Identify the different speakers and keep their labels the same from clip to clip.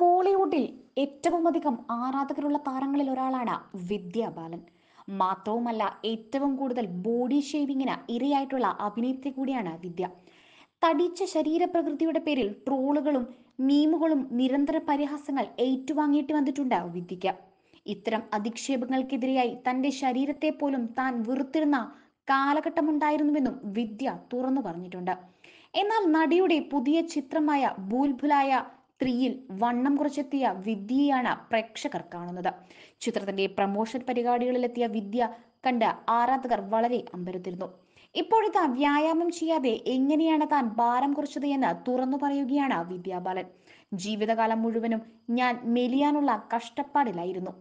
Speaker 1: ബോളിവുഡിൽ ഏറ്റവും അധികം ആരാധകരുള്ള താരങ്ങളിൽ ഒരാളാണ് വിദ്യ ബാലൻ മാത്രവുമല്ല ഏറ്റവും കൂടുതൽ ബോഡി ഷേവിങ്ങിന് ഇരയായിട്ടുള്ള അഭിനേത്രി കൂടിയാണ് വിദ്യ തടിച്ച ശരീരപ്രകൃതിയുടെ പേരിൽ ട്രോളുകളും മീമുകളും നിരന്തര പരിഹാസങ്ങൾ ഏറ്റുവാങ്ങിയിട്ട് വന്നിട്ടുണ്ട് വിദ്യക്ക് ഇത്തരം അധിക്ഷേപങ്ങൾക്കെതിരെയായി തന്റെ ശരീരത്തെ പോലും താൻ വെറുത്തിരുന്ന കാലഘട്ടമുണ്ടായിരുന്നുവെന്നും വിദ്യ തുറന്നു പറഞ്ഞിട്ടുണ്ട് എന്നാൽ നടിയുടെ പുതിയ ചിത്രമായ ഭൂൽഭുലായ ത്രീയിൽ വണ്ണം കുറച്ചെത്തിയ വിദ്യയാണ് പ്രേക്ഷകർ കാണുന്നത് ചിത്രത്തിന്റെ പ്രമോഷൻ പരിപാടികളിലെത്തിയ വിദ്യ കണ്ട ആരാധകർ വളരെ അമ്പരത്തിരുന്നു ഇപ്പോഴത്തെ വ്യായാമം ചെയ്യാതെ എങ്ങനെയാണ് താൻ ഭാരം കുറച്ചത് എന്ന് തുറന്നു പറയുകയാണ് വിദ്യാബാലൻ ജീവിതകാലം മുഴുവനും ഞാൻ മെലിയാനുള്ള കഷ്ടപ്പാടിലായിരുന്നു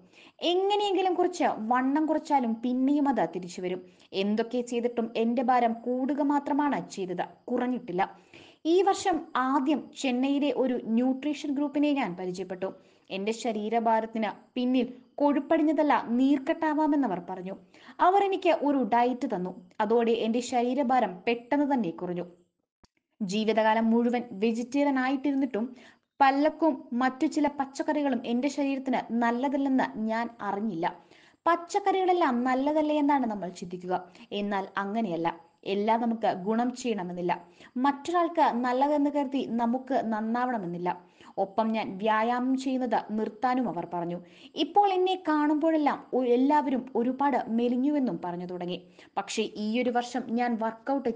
Speaker 1: എങ്ങനെയെങ്കിലും കുറച്ച് വണ്ണം കുറച്ചാലും പിന്നെയും അത് തിരിച്ചു വരും എന്തൊക്കെ ചെയ്തിട്ടും എൻ്റെ ഭാരം കൂടുക മാത്രമാണ് ചെയ്തത് കുറഞ്ഞിട്ടില്ല ഈ വർഷം ആദ്യം ചെന്നൈയിലെ ഒരു ന്യൂട്രീഷൻ ഗ്രൂപ്പിനെ ഞാൻ പരിചയപ്പെട്ടു എന്റെ ശരീരഭാരത്തിന് പിന്നിൽ കൊഴുപ്പടിഞ്ഞതല്ല നീർക്കെട്ടാവാമെന്നവർ പറഞ്ഞു അവർ എനിക്ക് ഒരു ഡയറ്റ് തന്നു അതോടെ എന്റെ ശരീരഭാരം പെട്ടെന്ന് തന്നെ കുറഞ്ഞു ജീവിതകാലം മുഴുവൻ വെജിറ്റേറിയൻ ആയിട്ടിരുന്നിട്ടും പല്ലക്കും മറ്റു ചില പച്ചക്കറികളും എന്റെ ശരീരത്തിന് നല്ലതല്ലെന്ന് ഞാൻ അറിഞ്ഞില്ല പച്ചക്കറികളെല്ലാം നല്ലതല്ലേ എന്നാണ് നമ്മൾ ചിന്തിക്കുക എന്നാൽ അങ്ങനെയല്ല എല്ലാം നമുക്ക് ഗുണം ചെയ്യണമെന്നില്ല മറ്റൊരാൾക്ക് നല്ലതെന്ന് കരുതി നമുക്ക് നന്നാവണമെന്നില്ല ഒപ്പം ഞാൻ വ്യായാമം ചെയ്യുന്നത് നിർത്താനും അവർ പറഞ്ഞു ഇപ്പോൾ എന്നെ കാണുമ്പോഴെല്ലാം എല്ലാവരും ഒരുപാട് മെലിഞ്ഞുവെന്നും പറഞ്ഞു തുടങ്ങി പക്ഷേ ഈ ഒരു വർഷം ഞാൻ വർക്കൗട്ട്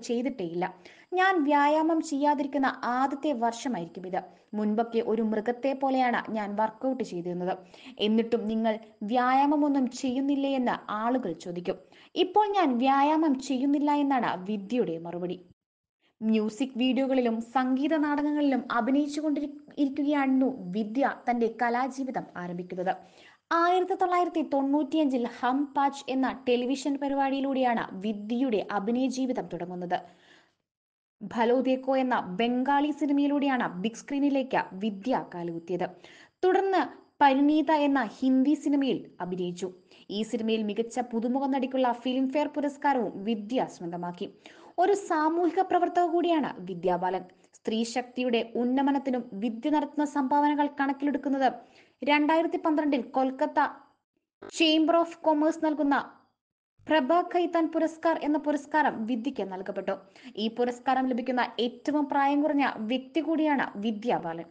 Speaker 1: ഇല്ല ഞാൻ വ്യായാമം ചെയ്യാതിരിക്കുന്ന ആദ്യത്തെ വർഷമായിരിക്കും ഇത് മുൻപൊക്കെ ഒരു മൃഗത്തെ പോലെയാണ് ഞാൻ വർക്കൗട്ട് ചെയ്തിരുന്നത് എന്നിട്ടും നിങ്ങൾ വ്യായാമമൊന്നും ചെയ്യുന്നില്ലേ എന്ന് ആളുകൾ ചോദിക്കും ഇപ്പോൾ ഞാൻ വ്യായാമം ചെയ്യുന്നില്ല എന്നാണ് വിദ്യയുടെ മറുപടി മ്യൂസിക് വീഡിയോകളിലും സംഗീത നാടകങ്ങളിലും അഭിനയിച്ചുകൊണ്ടിരി ഇരിക്കുകയായിരുന്നു വിദ്യ തന്റെ കലാജീവിതം ആരംഭിക്കുന്നത് ആയിരത്തി തൊള്ളായിരത്തി തൊണ്ണൂറ്റിയഞ്ചിൽ ഹം പാച്ച് എന്ന ടെലിവിഷൻ പരിപാടിയിലൂടെയാണ് വിദ്യയുടെ അഭിനയ ജീവിതം തുടങ്ങുന്നത് ഭലോദേക്കോ എന്ന ബംഗാളി സിനിമയിലൂടെയാണ് ബിഗ് സ്ക്രീനിലേക്ക് വിദ്യ കാലുകുത്തിയത് തുടർന്ന് പരിണീത എന്ന ഹിന്ദി സിനിമയിൽ അഭിനയിച്ചു ഈ സിനിമയിൽ മികച്ച പുതുമുഖ നടിക്കുള്ള ഫിലിംഫെയർ പുരസ്കാരവും വിദ്യ സ്വന്തമാക്കി ഒരു സാമൂഹിക പ്രവർത്തക കൂടിയാണ് വിദ്യാബാലൻ സ്ത്രീ ശക്തിയുടെ ഉന്നമനത്തിനും വിദ്യ നടത്തുന്ന സംഭാവനകൾ കണക്കിലെടുക്കുന്നത് രണ്ടായിരത്തി പന്ത്രണ്ടിൽ കൊൽക്കത്ത ചേംബർ ഓഫ് കൊമേഴ്സ് നൽകുന്ന പ്രഭ ഖൈത്താൻ പുരസ്കാർ എന്ന പുരസ്കാരം വിദ്യയ്ക്ക് നൽകപ്പെട്ടു ഈ പുരസ്കാരം ലഭിക്കുന്ന ഏറ്റവും പ്രായം കുറഞ്ഞ വ്യക്തി കൂടിയാണ് വിദ്യാബാലൻ